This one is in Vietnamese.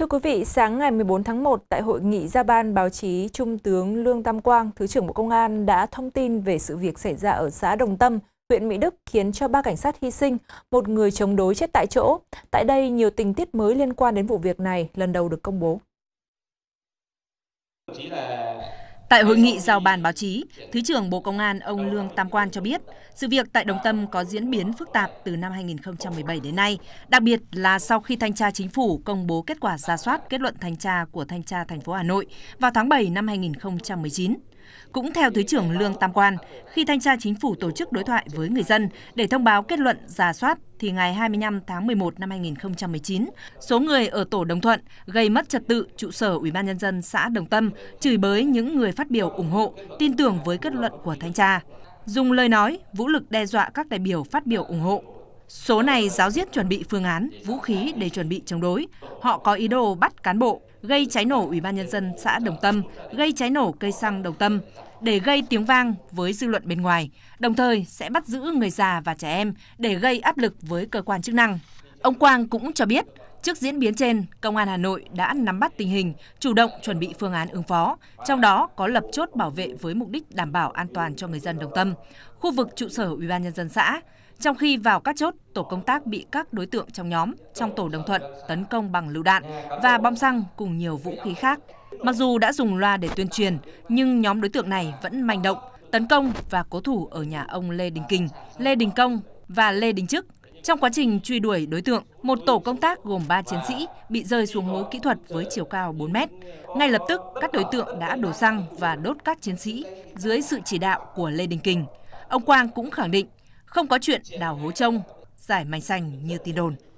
Thưa quý vị, sáng ngày 14 tháng 1 tại hội nghị ra ban báo chí, Trung tướng Lương Tam Quang, Thứ trưởng Bộ Công an đã thông tin về sự việc xảy ra ở xã Đồng Tâm, huyện Mỹ Đức khiến cho ba cảnh sát hy sinh, một người chống đối chết tại chỗ. Tại đây, nhiều tình tiết mới liên quan đến vụ việc này lần đầu được công bố. Chỉ là Tại hội nghị giao bàn báo chí, Thứ trưởng Bộ Công an ông Lương Tam Quan cho biết, sự việc tại Đồng Tâm có diễn biến phức tạp từ năm 2017 đến nay, đặc biệt là sau khi thanh tra chính phủ công bố kết quả ra soát kết luận thanh tra của thanh tra thành phố Hà Nội vào tháng 7 năm 2019. Cũng theo Thứ trưởng Lương Tam Quan, khi Thanh tra Chính phủ tổ chức đối thoại với người dân để thông báo kết luận giả soát thì ngày 25 tháng 11 năm 2019, số người ở tổ Đồng Thuận gây mất trật tự trụ sở Ủy ban nhân dân xã Đồng Tâm, chửi bới những người phát biểu ủng hộ, tin tưởng với kết luận của thanh tra. Dùng lời nói, vũ lực đe dọa các đại biểu phát biểu ủng hộ. Số này giáo diết chuẩn bị phương án, vũ khí để chuẩn bị chống đối. Họ có ý đồ bắt cán bộ, gây cháy nổ Ủy ban Nhân dân xã Đồng Tâm, gây cháy nổ cây xăng Đồng Tâm để gây tiếng vang với dư luận bên ngoài, đồng thời sẽ bắt giữ người già và trẻ em để gây áp lực với cơ quan chức năng. Ông Quang cũng cho biết, trước diễn biến trên, Công an Hà Nội đã nắm bắt tình hình, chủ động chuẩn bị phương án ứng phó, trong đó có lập chốt bảo vệ với mục đích đảm bảo an toàn cho người dân Đồng Tâm, khu vực trụ sở Ủy ban nhân dân xã. Trong khi vào các chốt, tổ công tác bị các đối tượng trong nhóm, trong tổ Đồng Thuận tấn công bằng lựu đạn và bom xăng cùng nhiều vũ khí khác. Mặc dù đã dùng loa để tuyên truyền, nhưng nhóm đối tượng này vẫn manh động, tấn công và cố thủ ở nhà ông Lê Đình Kình, Lê Đình Công và Lê Đình Chức trong quá trình truy đuổi đối tượng, một tổ công tác gồm 3 chiến sĩ bị rơi xuống hố kỹ thuật với chiều cao 4 mét. Ngay lập tức, các đối tượng đã đổ xăng và đốt các chiến sĩ dưới sự chỉ đạo của Lê Đình Kình. Ông Quang cũng khẳng định không có chuyện đào hố trông, giải mảnh xanh như tin đồn.